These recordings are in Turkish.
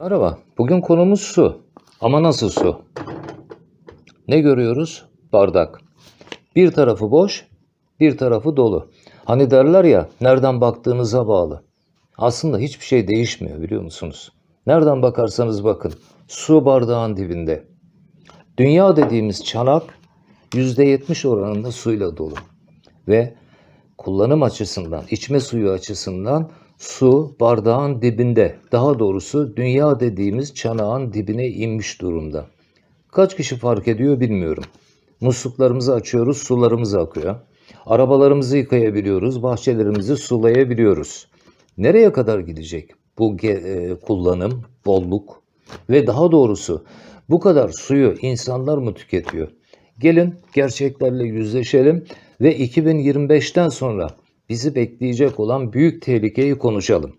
Merhaba, bugün konumuz su. Ama nasıl su? Ne görüyoruz? Bardak. Bir tarafı boş, bir tarafı dolu. Hani derler ya, nereden baktığınıza bağlı. Aslında hiçbir şey değişmiyor biliyor musunuz? Nereden bakarsanız bakın, su bardağın dibinde. Dünya dediğimiz çanak %70 oranında suyla dolu. Ve kullanım açısından, içme suyu açısından su bardağın dibinde, daha doğrusu dünya dediğimiz çanağın dibine inmiş durumda. Kaç kişi fark ediyor bilmiyorum. Musluklarımızı açıyoruz, sularımız akıyor. Arabalarımızı yıkayabiliyoruz, bahçelerimizi sulayabiliyoruz. Nereye kadar gidecek bu e, kullanım, bolluk ve daha doğrusu bu kadar suyu insanlar mı tüketiyor? Gelin gerçeklerle yüzleşelim ve 2025'ten sonra bizi bekleyecek olan büyük tehlikeyi konuşalım.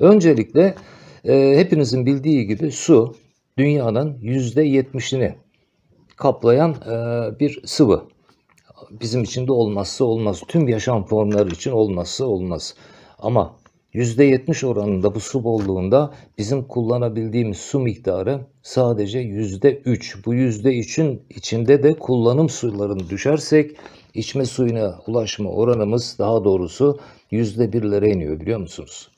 Öncelikle e, hepinizin bildiği gibi su dünyanın yüzde %70'ini kaplayan e, bir sıvı. Bizim için de olmazsa olmaz. Tüm yaşam formları için olmazsa olmaz. Ama yüzde %70 oranında bu su bolluğunda bizim kullanabildiğimiz su miktarı sadece yüzde üç. Bu yüzde %3'ün içinde de kullanım sularını düşersek içme suyuna ulaşma oranımız daha doğrusu yüzde birlere iniyor biliyor musunuz?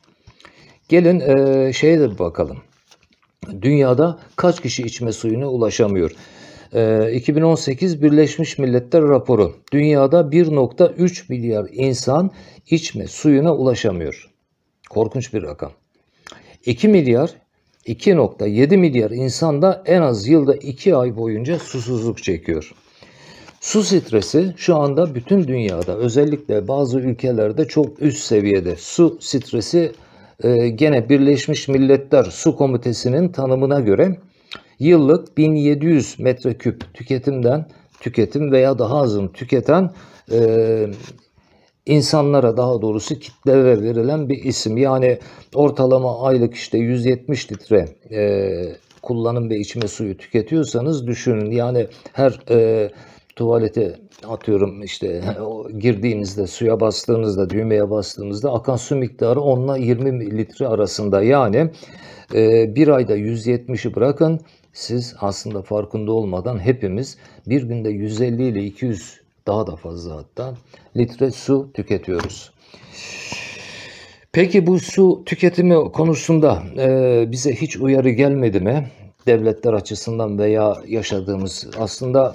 Gelin e, şeye de bakalım. Dünyada kaç kişi içme suyuna ulaşamıyor? E, 2018 Birleşmiş Milletler raporu. Dünyada 1.3 milyar insan içme suyuna ulaşamıyor. Korkunç bir rakam. 2 milyar 2.7 milyar insan da en az yılda 2 ay boyunca susuzluk çekiyor. Su stresi şu anda bütün dünyada özellikle bazı ülkelerde çok üst seviyede. Su stresi e, gene Birleşmiş Milletler Su Komitesi'nin tanımına göre yıllık 1700 metreküp tüketimden tüketim veya daha azın tüketen e, insanlara daha doğrusu kitlere verilen bir isim. Yani ortalama aylık işte 170 litre e, kullanım ve içme suyu tüketiyorsanız düşünün. Yani her e, tuvalete atıyorum işte girdiğinizde suya bastığınızda düğmeye bastığınızda akan su miktarı 10 ile 20 litre arasında yani e, bir ayda 170'i bırakın siz aslında farkında olmadan hepimiz bir günde 150 ile 200 daha da fazla hatta litre su tüketiyoruz. Peki bu su tüketimi konusunda e, bize hiç uyarı gelmedi mi? Devletler açısından veya yaşadığımız aslında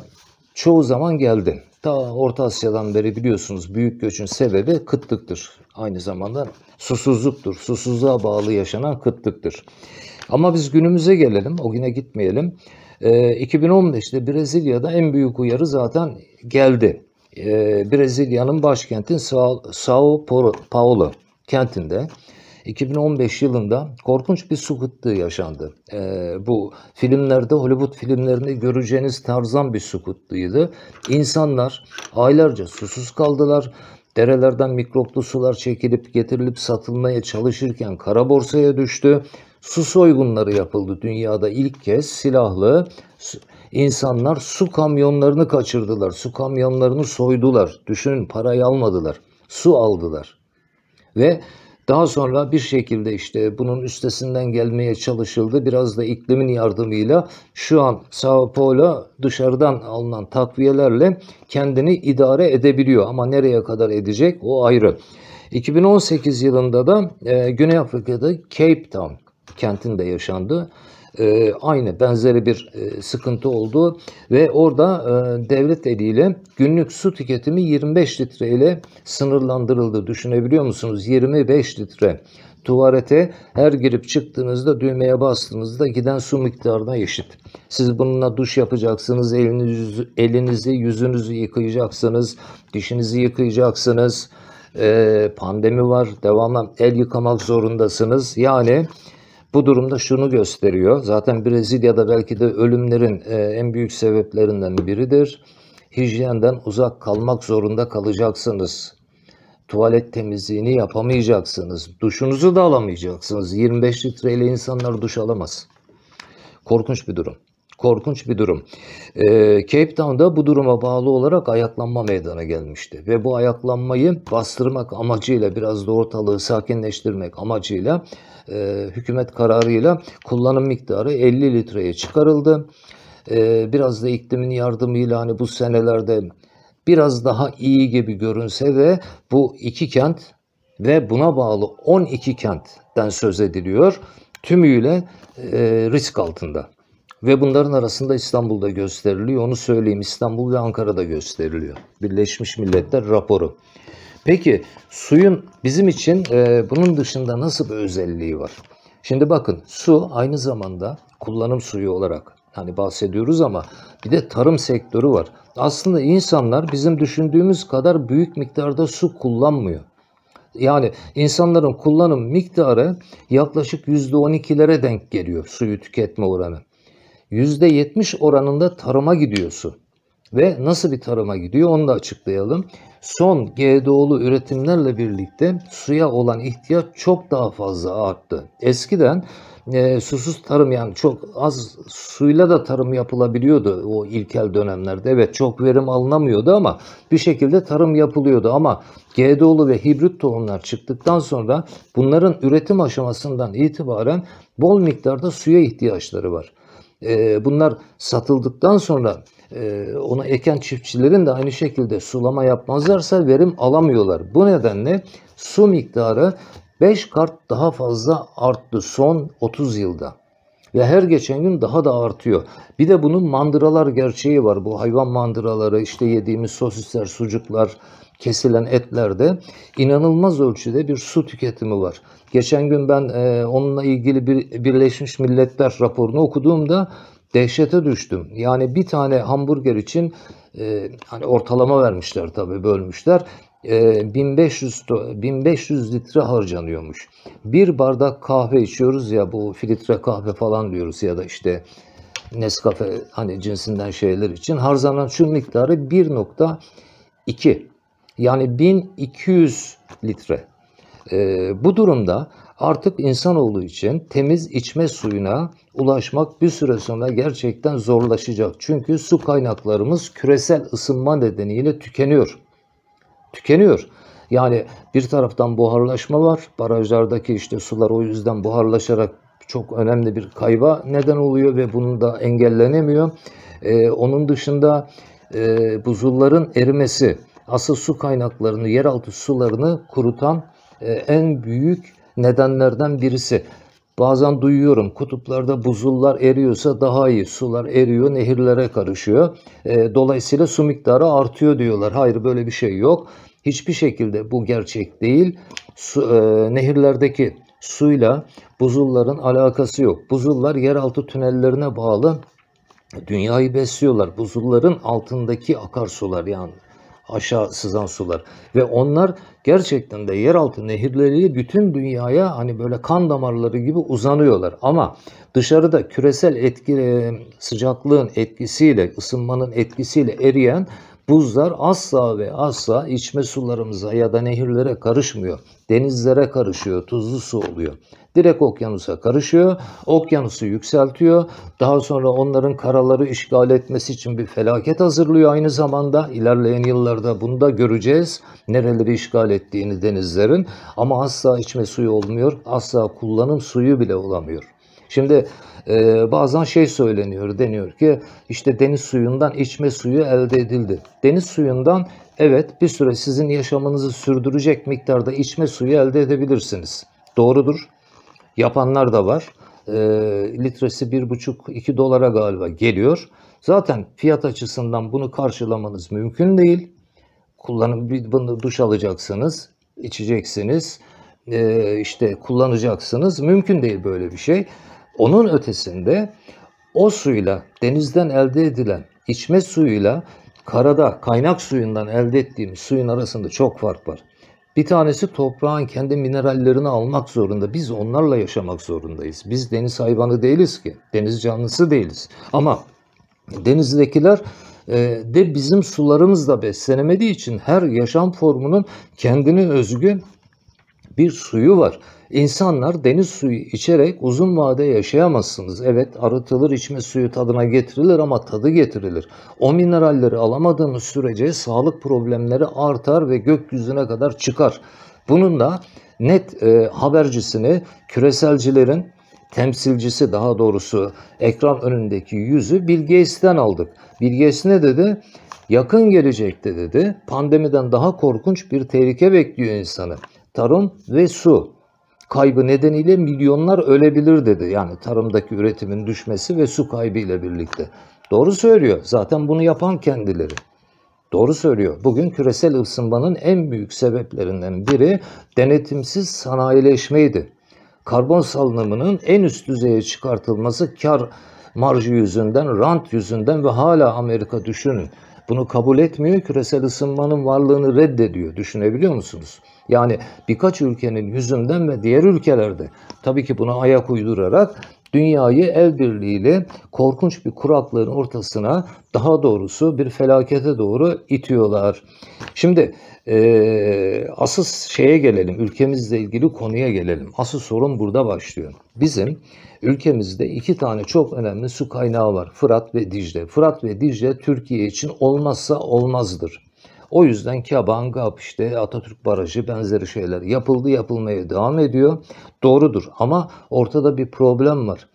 çoğu zaman geldi. Ta Orta Asya'dan beri biliyorsunuz büyük göçün sebebi kıtlıktır. Aynı zamanda susuzluktur. Susuzluğa bağlı yaşanan kıtlıktır. Ama biz günümüze gelelim, o güne gitmeyelim. E, ee, 2015'te Brezilya'da en büyük uyarı zaten geldi. E, Brezilya'nın başkenti Sao, Sao Paulo kentinde 2015 yılında korkunç bir su kıtlığı yaşandı. E, bu filmlerde, Hollywood filmlerinde göreceğiniz tarzan bir su kıtlığıydı. İnsanlar aylarca susuz kaldılar. Derelerden mikroplu sular çekilip getirilip satılmaya çalışırken kara borsaya düştü. Su soygunları yapıldı dünyada ilk kez silahlı insanlar su kamyonlarını kaçırdılar. Su kamyonlarını soydular. Düşünün parayı almadılar. Su aldılar. Ve daha sonra bir şekilde işte bunun üstesinden gelmeye çalışıldı. Biraz da iklimin yardımıyla şu an Sao Paulo dışarıdan alınan takviyelerle kendini idare edebiliyor. Ama nereye kadar edecek o ayrı. 2018 yılında da e, Güney Afrika'da Cape Town kentinde yaşandı e, aynı benzeri bir e, sıkıntı oldu ve orada e, devlet eliyle günlük su tüketimi 25 litre ile sınırlandırıldı. Düşünebiliyor musunuz? 25 litre tuvalete her girip çıktığınızda düğmeye bastığınızda giden su miktarına eşit. Siz bununla duş yapacaksınız, eliniz, elinizi, yüzünüzü yıkayacaksınız, dişinizi yıkayacaksınız. Ee, pandemi var, devamlı el yıkamak zorundasınız. Yani bu durumda şunu gösteriyor. Zaten Brezilya'da belki de ölümlerin e, en büyük sebeplerinden biridir. Hijyenden uzak kalmak zorunda kalacaksınız. Tuvalet temizliğini yapamayacaksınız. Duşunuzu da alamayacaksınız. 25 litreyle insanlar duş alamaz. Korkunç bir durum. Korkunç bir durum. E, Cape Town'da bu duruma bağlı olarak ayaklanma meydana gelmişti. Ve bu ayaklanmayı bastırmak amacıyla biraz da ortalığı sakinleştirmek amacıyla e, hükümet kararıyla kullanım miktarı 50 litreye çıkarıldı. E, biraz da iklimin yardımıyla hani bu senelerde biraz daha iyi gibi görünse de bu iki kent ve buna bağlı 12 kentten söz ediliyor. Tümüyle e, risk altında. Ve bunların arasında İstanbul'da gösteriliyor. Onu söyleyeyim İstanbul ve Ankara'da gösteriliyor. Birleşmiş Milletler raporu. Peki suyun bizim için e, bunun dışında nasıl bir özelliği var? Şimdi bakın su aynı zamanda kullanım suyu olarak hani bahsediyoruz ama bir de tarım sektörü var. Aslında insanlar bizim düşündüğümüz kadar büyük miktarda su kullanmıyor. Yani insanların kullanım miktarı yaklaşık %12'lere denk geliyor suyu tüketme oranı. %70 oranında tarıma gidiyorsun. Ve nasıl bir tarıma gidiyor onu da açıklayalım. Son GDO'lu üretimlerle birlikte suya olan ihtiyaç çok daha fazla arttı. Eskiden e, susuz tarım yani çok az suyla da tarım yapılabiliyordu o ilkel dönemlerde. Evet çok verim alınamıyordu ama bir şekilde tarım yapılıyordu ama GDO'lu ve hibrit tohumlar çıktıktan sonra bunların üretim aşamasından itibaren bol miktarda suya ihtiyaçları var bunlar satıldıktan sonra ona eken çiftçilerin de aynı şekilde sulama yapmazlarsa verim alamıyorlar. Bu nedenle su miktarı 5 kart daha fazla arttı son 30 yılda. Ve her geçen gün daha da artıyor. Bir de bunun mandıralar gerçeği var. Bu hayvan mandıraları, işte yediğimiz sosisler, sucuklar, kesilen etlerde inanılmaz ölçüde bir su tüketimi var. Geçen gün ben e, onunla ilgili bir Birleşmiş Milletler raporunu okuduğumda dehşete düştüm. Yani bir tane hamburger için e, hani ortalama vermişler tabii bölmüşler. 1500 ee, 1500 litre harcanıyormuş. Bir bardak kahve içiyoruz ya bu filtre kahve falan diyoruz ya da işte Nescafe hani cinsinden şeyler için harcanan şu miktarı 1.2 yani 1200 litre. Ee, bu durumda artık insanoğlu için temiz içme suyuna ulaşmak bir süre sonra gerçekten zorlaşacak. Çünkü su kaynaklarımız küresel ısınma nedeniyle tükeniyor tükeniyor. Yani bir taraftan buharlaşma var. Barajlardaki işte sular o yüzden buharlaşarak çok önemli bir kayba neden oluyor ve bunu da engellenemiyor. Ee, onun dışında e, buzulların erimesi asıl su kaynaklarını, yeraltı sularını kurutan e, en büyük nedenlerden birisi. Bazen duyuyorum kutuplarda buzullar eriyorsa daha iyi. Sular eriyor, nehirlere karışıyor. E, dolayısıyla su miktarı artıyor diyorlar. Hayır böyle bir şey yok. Hiçbir şekilde bu gerçek değil. Su, e, nehirlerdeki suyla buzulların alakası yok. Buzullar yeraltı tünellerine bağlı dünyayı besliyorlar. Buzulların altındaki akarsular yani aşağı sızan sular. Ve onlar gerçekten de yeraltı nehirleri bütün dünyaya hani böyle kan damarları gibi uzanıyorlar. Ama dışarıda küresel etki, e, sıcaklığın etkisiyle, ısınmanın etkisiyle eriyen Buzlar asla ve asla içme sularımıza ya da nehirlere karışmıyor. Denizlere karışıyor, tuzlu su oluyor. Direkt okyanusa karışıyor, okyanusu yükseltiyor. Daha sonra onların karaları işgal etmesi için bir felaket hazırlıyor aynı zamanda. ilerleyen yıllarda bunu da göreceğiz. Nereleri işgal ettiğini denizlerin. Ama asla içme suyu olmuyor, asla kullanım suyu bile olamıyor. Şimdi e, bazen şey söyleniyor deniyor ki işte deniz suyundan içme suyu elde edildi. Deniz suyundan evet bir süre sizin yaşamınızı sürdürecek miktarda içme suyu elde edebilirsiniz. Doğrudur. Yapanlar da var. E, litresi 1,5-2 dolara galiba geliyor. Zaten fiyat açısından bunu karşılamanız mümkün değil. Kullanın, bunu duş alacaksınız, içeceksiniz, e, işte kullanacaksınız. Mümkün değil böyle bir şey. Onun ötesinde o suyla denizden elde edilen içme suyuyla karada kaynak suyundan elde ettiğimiz suyun arasında çok fark var. Bir tanesi toprağın kendi minerallerini almak zorunda. Biz onlarla yaşamak zorundayız. Biz deniz hayvanı değiliz ki. Deniz canlısı değiliz. Ama denizdekiler e, de bizim sularımızla beslenemediği için her yaşam formunun kendine özgü bir suyu var. İnsanlar deniz suyu içerek uzun vade yaşayamazsınız. Evet arıtılır içme suyu tadına getirilir ama tadı getirilir. O mineralleri alamadığınız sürece sağlık problemleri artar ve gökyüzüne kadar çıkar. Bunun da net e, habercisini küreselcilerin temsilcisi daha doğrusu ekran önündeki yüzü Bill Gates'ten aldık. Bill Gates ne dedi? Yakın gelecekte dedi pandemiden daha korkunç bir tehlike bekliyor insanı. Tarım ve su kaybı nedeniyle milyonlar ölebilir dedi. Yani tarımdaki üretimin düşmesi ve su kaybı ile birlikte. Doğru söylüyor. Zaten bunu yapan kendileri. Doğru söylüyor. Bugün küresel ısınmanın en büyük sebeplerinden biri denetimsiz sanayileşmeydi. Karbon salınımının en üst düzeye çıkartılması kar marjı yüzünden, rant yüzünden ve hala Amerika düşünün. Bunu kabul etmiyor, küresel ısınmanın varlığını reddediyor. Düşünebiliyor musunuz? Yani birkaç ülkenin yüzünden ve diğer ülkelerde tabii ki buna ayak uydurarak dünyayı el birliğiyle korkunç bir kuraklığın ortasına daha doğrusu bir felakete doğru itiyorlar. Şimdi e, asıl şeye gelelim, ülkemizle ilgili konuya gelelim. Asıl sorun burada başlıyor. Bizim ülkemizde iki tane çok önemli su kaynağı var. Fırat ve Dicle. Fırat ve Dicle Türkiye için olmazsa olmazdır. O yüzden Kaban, GAP işte Atatürk Barajı benzeri şeyler yapıldı yapılmaya devam ediyor. Doğrudur ama ortada bir problem var.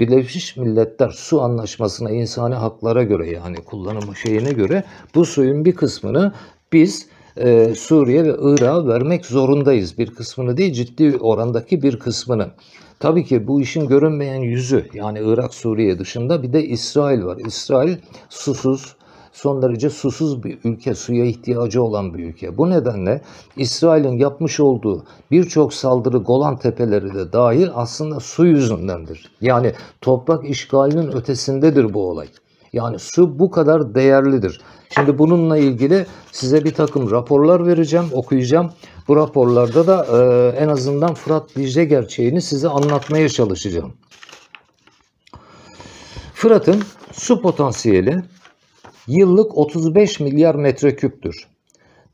Birleşmiş Milletler su anlaşmasına insani haklara göre yani kullanımı şeyine göre bu suyun bir kısmını biz e, Suriye ve Irak'a vermek zorundayız. Bir kısmını değil ciddi orandaki bir kısmını. Tabii ki bu işin görünmeyen yüzü yani Irak Suriye dışında bir de İsrail var. İsrail susuz, son derece susuz bir ülke, suya ihtiyacı olan bir ülke. Bu nedenle İsrail'in yapmış olduğu birçok saldırı Golan Tepeleri de dahil aslında su yüzündendir. Yani toprak işgalinin ötesindedir bu olay. Yani su bu kadar değerlidir. Şimdi bununla ilgili size bir takım raporlar vereceğim, okuyacağım. Bu raporlarda da e, en azından Fırat Dicle gerçeğini size anlatmaya çalışacağım. Fırat'ın su potansiyeli yıllık 35 milyar metreküptür.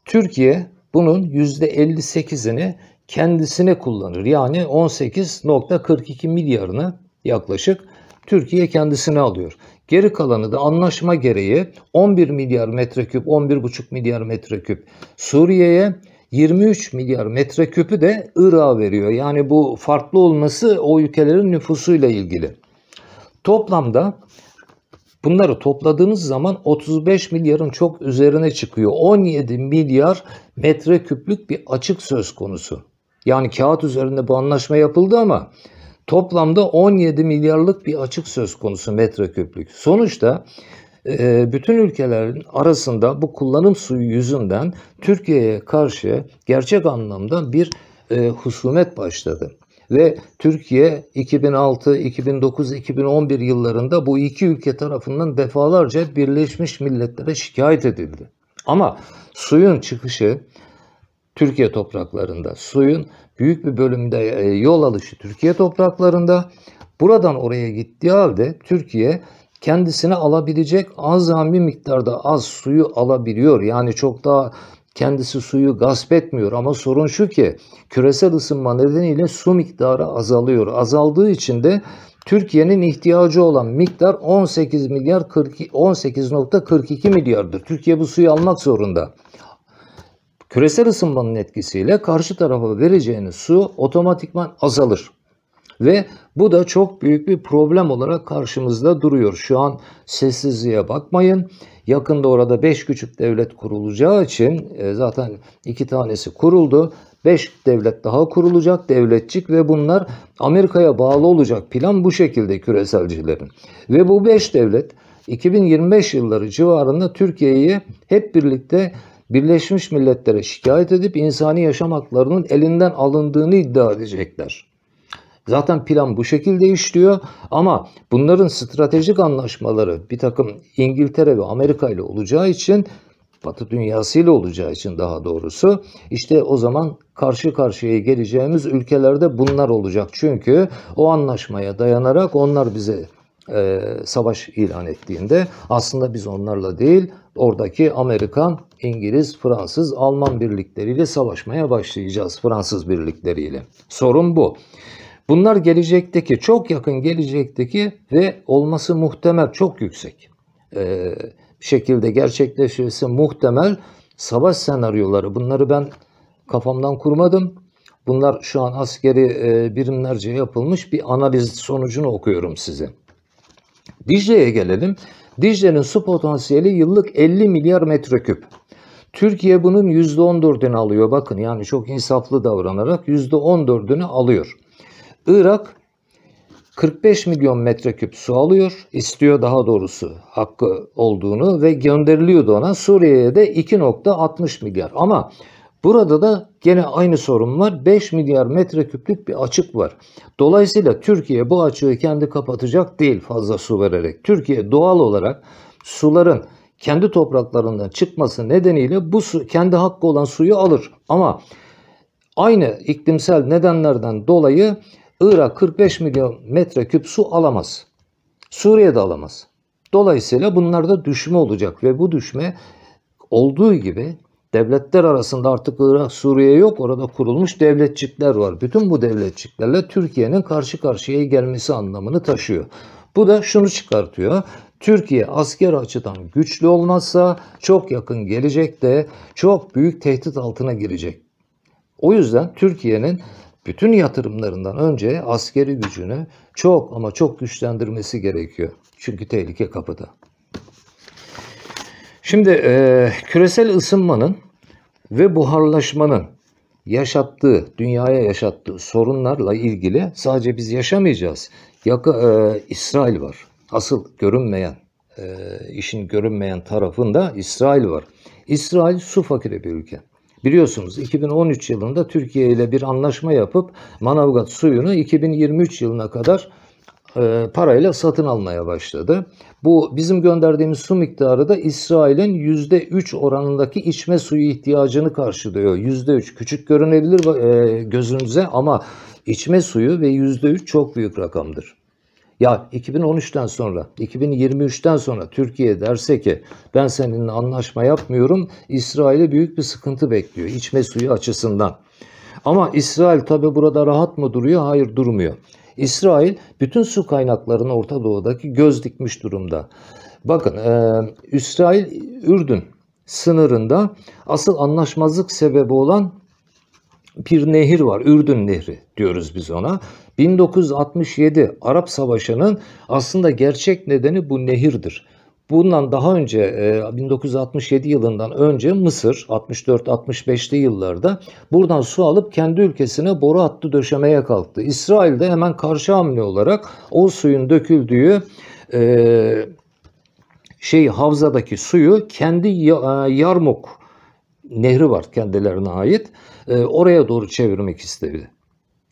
Türkiye bunun %58'ini kendisine kullanır. Yani 18.42 milyarını yaklaşık Türkiye kendisine alıyor. Geri kalanı da anlaşma gereği 11 milyar metreküp, 11,5 milyar metreküp Suriye'ye 23 milyar metreküpü de Irak'a veriyor. Yani bu farklı olması o ülkelerin nüfusuyla ilgili. Toplamda Bunları topladığınız zaman 35 milyarın çok üzerine çıkıyor. 17 milyar metreküplük bir açık söz konusu. Yani kağıt üzerinde bu anlaşma yapıldı ama toplamda 17 milyarlık bir açık söz konusu metreküplük. Sonuçta e, bütün ülkelerin arasında bu kullanım suyu yüzünden Türkiye'ye karşı gerçek anlamda bir e, husumet başladı. Ve Türkiye 2006, 2009, 2011 yıllarında bu iki ülke tarafından defalarca Birleşmiş Milletler'e şikayet edildi. Ama suyun çıkışı Türkiye topraklarında, suyun büyük bir bölümde e, yol alışı Türkiye topraklarında. Buradan oraya gittiği halde Türkiye kendisine alabilecek azami miktarda az suyu alabiliyor. Yani çok daha kendisi suyu gasp etmiyor ama sorun şu ki küresel ısınma nedeniyle su miktarı azalıyor. Azaldığı için de Türkiye'nin ihtiyacı olan miktar 18 milyar 40 18.42 milyardır. Türkiye bu suyu almak zorunda. Küresel ısınmanın etkisiyle karşı tarafa vereceğiniz su otomatikman azalır. Ve bu da çok büyük bir problem olarak karşımızda duruyor. Şu an sessizliğe bakmayın. Yakında orada 5 küçük devlet kurulacağı için e, zaten 2 tanesi kuruldu. 5 devlet daha kurulacak, devletçik ve bunlar Amerika'ya bağlı olacak. Plan bu şekilde küreselcilerin. Ve bu 5 devlet 2025 yılları civarında Türkiye'yi hep birlikte Birleşmiş Milletler'e şikayet edip insani yaşam haklarının elinden alındığını iddia edecekler. Zaten plan bu şekilde işliyor ama bunların stratejik anlaşmaları bir takım İngiltere ve Amerika ile olacağı için Batı dünyası ile olacağı için daha doğrusu işte o zaman karşı karşıya geleceğimiz ülkelerde bunlar olacak. Çünkü o anlaşmaya dayanarak onlar bize e, savaş ilan ettiğinde aslında biz onlarla değil oradaki Amerikan, İngiliz, Fransız, Alman birlikleriyle savaşmaya başlayacağız. Fransız birlikleriyle. Sorun bu. Bunlar gelecekteki, çok yakın gelecekteki ve olması muhtemel, çok yüksek e, şekilde gerçekleşmesi muhtemel savaş senaryoları. Bunları ben kafamdan kurmadım. Bunlar şu an askeri e, birimlerce yapılmış bir analiz sonucunu okuyorum size. Dicle'ye gelelim. Dicle'nin su potansiyeli yıllık 50 milyar metreküp. Türkiye bunun %14'ünü alıyor. Bakın yani çok insaflı davranarak %14'ünü alıyor. Irak 45 milyon metreküp su alıyor. istiyor daha doğrusu hakkı olduğunu ve gönderiliyordu ona. Suriye'ye de 2.60 milyar. Ama burada da gene aynı sorun var. 5 milyar metreküplük bir açık var. Dolayısıyla Türkiye bu açığı kendi kapatacak değil fazla su vererek. Türkiye doğal olarak suların kendi topraklarından çıkması nedeniyle bu su kendi hakkı olan suyu alır. Ama aynı iklimsel nedenlerden dolayı Irak 45 milyon metreküp su alamaz. Suriye de alamaz. Dolayısıyla bunlarda düşme olacak ve bu düşme olduğu gibi devletler arasında artık Irak, Suriye yok. Orada kurulmuş devletçikler var. Bütün bu devletçiklerle Türkiye'nin karşı karşıya gelmesi anlamını taşıyor. Bu da şunu çıkartıyor. Türkiye asker açıdan güçlü olmazsa çok yakın gelecekte çok büyük tehdit altına girecek. O yüzden Türkiye'nin bütün yatırımlarından önce askeri gücünü çok ama çok güçlendirmesi gerekiyor. Çünkü tehlike kapıda. Şimdi e, küresel ısınmanın ve buharlaşmanın yaşattığı, dünyaya yaşattığı sorunlarla ilgili sadece biz yaşamayacağız. Yaka, e, İsrail var. Asıl görünmeyen, e, işin görünmeyen tarafında İsrail var. İsrail su fakiri bir ülke. Biliyorsunuz 2013 yılında Türkiye ile bir anlaşma yapıp Manavgat suyunu 2023 yılına kadar e, parayla satın almaya başladı. Bu bizim gönderdiğimiz su miktarı da İsrail'in %3 oranındaki içme suyu ihtiyacını karşılıyor. %3 küçük görünebilir e, gözünüze ama içme suyu ve %3 çok büyük rakamdır. Ya 2013'ten sonra, 2023'ten sonra Türkiye derse ki ben seninle anlaşma yapmıyorum, İsrail'e büyük bir sıkıntı bekliyor içme suyu açısından. Ama İsrail tabi burada rahat mı duruyor? Hayır durmuyor. İsrail bütün su kaynaklarını Orta Doğu'daki göz dikmiş durumda. Bakın e, İsrail Ürdün sınırında asıl anlaşmazlık sebebi olan bir nehir var. Ürdün Nehri diyoruz biz ona. 1967 Arap Savaşı'nın aslında gerçek nedeni bu nehirdir. Bundan daha önce 1967 e, yılından önce Mısır 64-65'li yıllarda buradan su alıp kendi ülkesine boru attı döşemeye kalktı. İsrail de hemen karşı hamle olarak o suyun döküldüğü e, şey havzadaki suyu kendi e, Yarmuk nehri var kendilerine ait oraya doğru çevirmek istedi.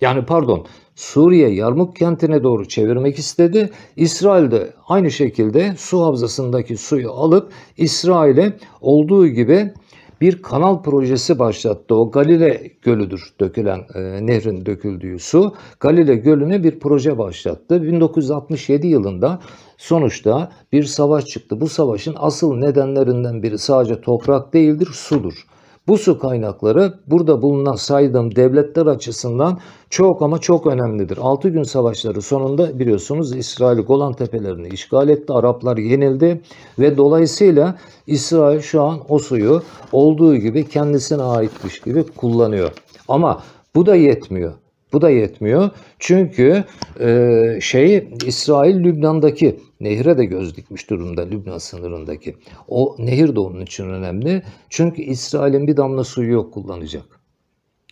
Yani pardon Suriye Yarmuk kentine doğru çevirmek istedi. İsrail de aynı şekilde su havzasındaki suyu alıp İsrail'e olduğu gibi bir kanal projesi başlattı. O Galile Gölü'dür dökülen e, nehrin döküldüğü su. Galile Gölü'ne bir proje başlattı. 1967 yılında sonuçta bir savaş çıktı. Bu savaşın asıl nedenlerinden biri sadece toprak değildir, sudur. Bu su kaynakları burada bulunan saydığım devletler açısından çok ama çok önemlidir. 6 gün savaşları sonunda biliyorsunuz İsrail Golan Tepelerini işgal etti. Araplar yenildi ve dolayısıyla İsrail şu an o suyu olduğu gibi kendisine aitmiş gibi kullanıyor. Ama bu da yetmiyor. Bu da yetmiyor. Çünkü e, şey İsrail Lübnan'daki nehre de göz dikmiş durumda Lübnan sınırındaki. O nehir de onun için önemli. Çünkü İsrail'in bir damla suyu yok kullanacak.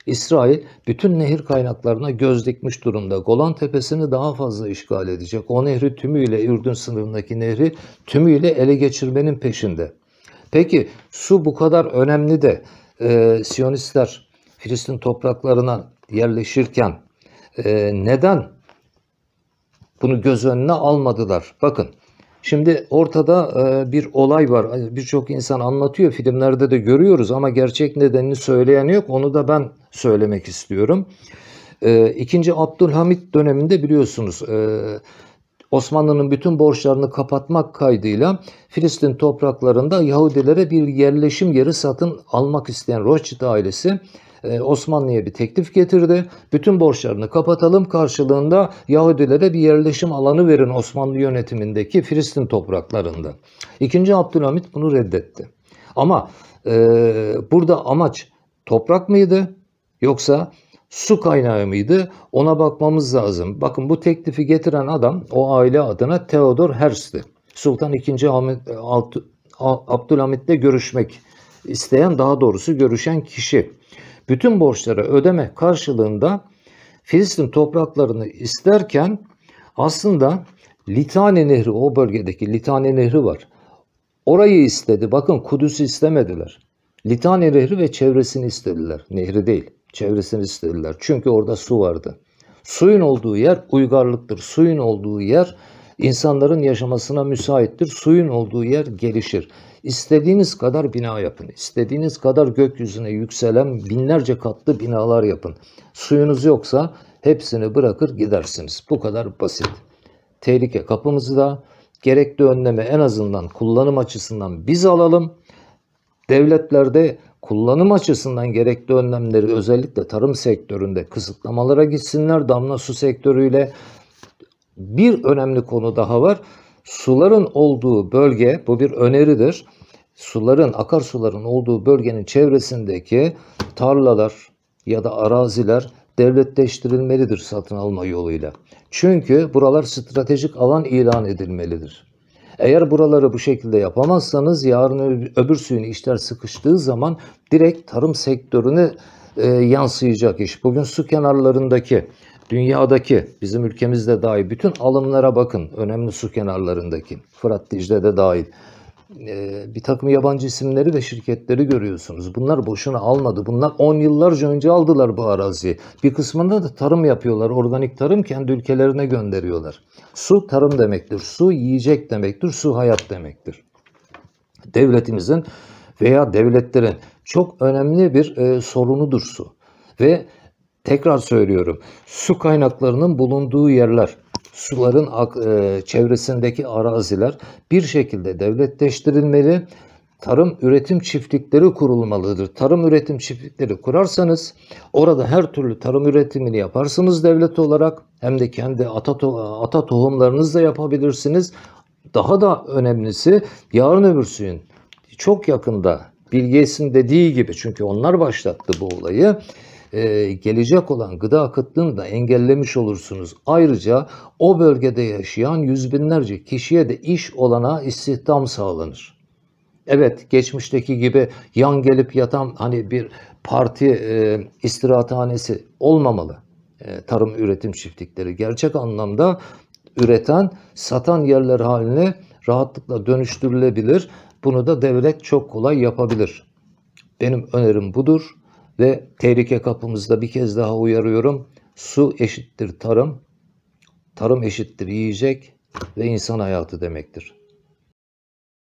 İsrail bütün nehir kaynaklarına göz dikmiş durumda. Golan Tepesi'ni daha fazla işgal edecek. O nehri tümüyle Ürdün sınırındaki nehri tümüyle ele geçirmenin peşinde. Peki su bu kadar önemli de e, Siyonistler Filistin topraklarına yerleşirken e, neden bunu göz önüne almadılar? Bakın şimdi ortada e, bir olay var. Birçok insan anlatıyor. Filmlerde de görüyoruz ama gerçek nedenini söyleyen yok. Onu da ben söylemek istiyorum. E, İkinci Abdülhamit döneminde biliyorsunuz e, Osmanlı'nın bütün borçlarını kapatmak kaydıyla Filistin topraklarında Yahudilere bir yerleşim yeri satın almak isteyen Rothschild ailesi ee, Osmanlı'ya bir teklif getirdi. Bütün borçlarını kapatalım karşılığında Yahudilere bir yerleşim alanı verin Osmanlı yönetimindeki Filistin topraklarında. İkinci Abdülhamit bunu reddetti. Ama e, burada amaç toprak mıydı yoksa su kaynağı mıydı ona bakmamız lazım. Bakın bu teklifi getiren adam o aile adına Theodor Herzl'ti. Sultan II. E, Abdülhamit'le görüşmek isteyen daha doğrusu görüşen kişi bütün borçları ödeme karşılığında Filistin topraklarını isterken aslında Litane Nehri o bölgedeki Litane Nehri var. Orayı istedi. Bakın Kudüs'ü istemediler. Litane Nehri ve çevresini istediler. Nehri değil. Çevresini istediler. Çünkü orada su vardı. Suyun olduğu yer uygarlıktır. Suyun olduğu yer insanların yaşamasına müsaittir. Suyun olduğu yer gelişir. İstediğiniz kadar bina yapın. istediğiniz kadar gökyüzüne yükselen binlerce katlı binalar yapın. Suyunuz yoksa hepsini bırakır gidersiniz. Bu kadar basit. Tehlike kapımızda. Gerekli önlemi en azından kullanım açısından biz alalım. Devletlerde kullanım açısından gerekli önlemleri özellikle tarım sektöründe kısıtlamalara gitsinler. Damla su sektörüyle bir önemli konu daha var. Suların olduğu bölge bu bir öneridir suların, akarsuların olduğu bölgenin çevresindeki tarlalar ya da araziler devletleştirilmelidir satın alma yoluyla. Çünkü buralar stratejik alan ilan edilmelidir. Eğer buraları bu şekilde yapamazsanız yarın öbür suyun işler sıkıştığı zaman direkt tarım sektörünü e, yansıyacak iş. Bugün su kenarlarındaki, dünyadaki, bizim ülkemizde dahil bütün alımlara bakın. Önemli su kenarlarındaki, Fırat Dicle'de dahil. Ee, bir takım yabancı isimleri ve şirketleri görüyorsunuz. Bunlar boşuna almadı. Bunlar 10 yıllarca önce aldılar bu araziyi. Bir kısmında da tarım yapıyorlar. Organik tarım kendi ülkelerine gönderiyorlar. Su tarım demektir. Su yiyecek demektir. Su hayat demektir. Devletimizin veya devletlerin çok önemli bir e, sorunudur su. Ve tekrar söylüyorum su kaynaklarının bulunduğu yerler suların e, çevresindeki araziler bir şekilde devletleştirilmeli. Tarım üretim çiftlikleri kurulmalıdır. Tarım üretim çiftlikleri kurarsanız orada her türlü tarım üretimini yaparsınız devlet olarak hem de kendi ata, to ata tohumlarınızla yapabilirsiniz. Daha da önemlisi yarın öbürsü suyun, çok yakında Bilges'in dediği gibi çünkü onlar başlattı bu olayı e, gelecek olan gıda kıtlığını da engellemiş olursunuz. Ayrıca o bölgede yaşayan yüz binlerce kişiye de iş olana istihdam sağlanır. Evet geçmişteki gibi yan gelip yatan hani bir parti e, istirahathanesi olmamalı. E, tarım üretim çiftlikleri gerçek anlamda üreten, satan yerler haline rahatlıkla dönüştürülebilir. Bunu da devlet çok kolay yapabilir. Benim önerim budur. Ve tehlike kapımızda bir kez daha uyarıyorum. Su eşittir tarım, tarım eşittir yiyecek ve insan hayatı demektir.